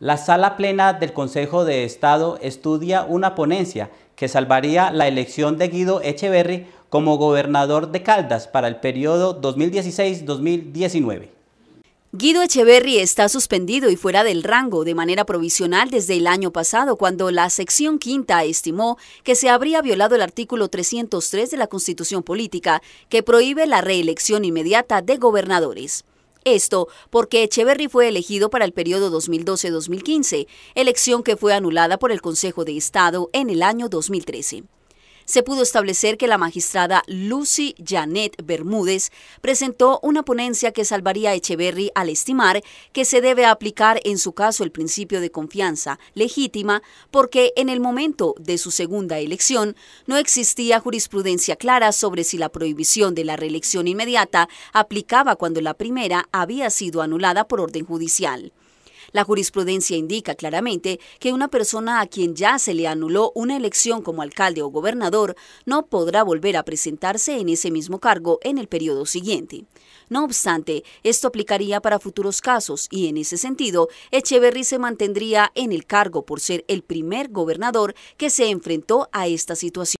La sala plena del Consejo de Estado estudia una ponencia que salvaría la elección de Guido Echeverry como gobernador de Caldas para el periodo 2016-2019. Guido Echeverry está suspendido y fuera del rango de manera provisional desde el año pasado, cuando la sección quinta estimó que se habría violado el artículo 303 de la Constitución Política, que prohíbe la reelección inmediata de gobernadores. Esto porque Echeverry fue elegido para el periodo 2012-2015, elección que fue anulada por el Consejo de Estado en el año 2013 se pudo establecer que la magistrada Lucy Janet Bermúdez presentó una ponencia que salvaría a Echeverry al estimar que se debe aplicar en su caso el principio de confianza legítima porque en el momento de su segunda elección no existía jurisprudencia clara sobre si la prohibición de la reelección inmediata aplicaba cuando la primera había sido anulada por orden judicial. La jurisprudencia indica claramente que una persona a quien ya se le anuló una elección como alcalde o gobernador no podrá volver a presentarse en ese mismo cargo en el periodo siguiente. No obstante, esto aplicaría para futuros casos y en ese sentido, Echeverry se mantendría en el cargo por ser el primer gobernador que se enfrentó a esta situación.